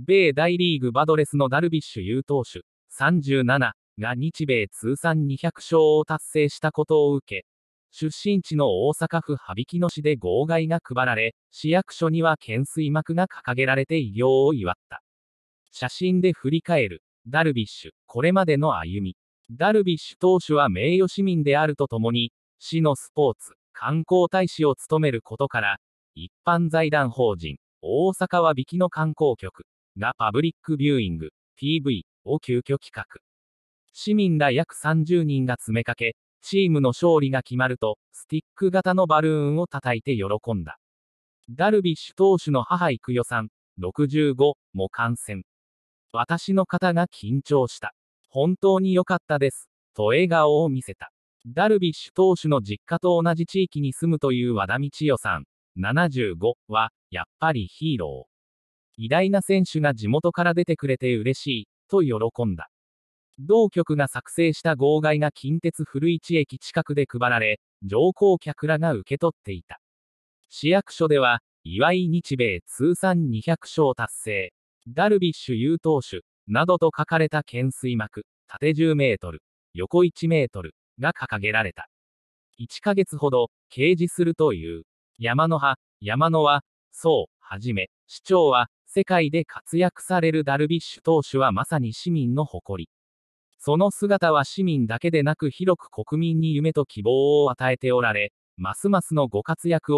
米大リーグバドレスのダルビッシュ有投手37が日米通算200勝を達成したことを受け、出身地の大阪府羽曳野市で号外が配られ、市役所には懸垂幕が掲げられて偉業を祝った。写真で振り返る、ダルビッシュ、これまでの歩み。ダルビッシュ投手は名誉市民であるとともに、市のスポーツ、観光大使を務めることから、一般財団法人、大阪は引きの観光局、がパブリックビューイング PV を急遽企画。市民ら約30人が詰めかけ、チームの勝利が決まると、スティック型のバルーンを叩いて喜んだ。ダルビッシュ投手の母育代さん、65も感染。私の方が緊張した。本当に良かったです。と笑顔を見せた。ダルビッシュ投手の実家と同じ地域に住むという和田道代さん、75は、やっぱりヒーロー。偉大な選手が地元から出てくれて嬉しい、と喜んだ。同局が作成した号外が近鉄古市駅近くで配られ、乗降客らが受け取っていた。市役所では、岩井日米通算200勝達成、ダルビッシュ有投手、などと書かれた懸垂幕、縦10メートル、横1メートルが掲げられた。1ヶ月ほど、掲示するという。山の葉、山のは、そう、はじめ、市長は、世界で活躍されるダルビッシュ投手はまさに市民の誇り。その姿は市民だけでなく広く国民に夢と希望を与えておられ、ますますのご活躍を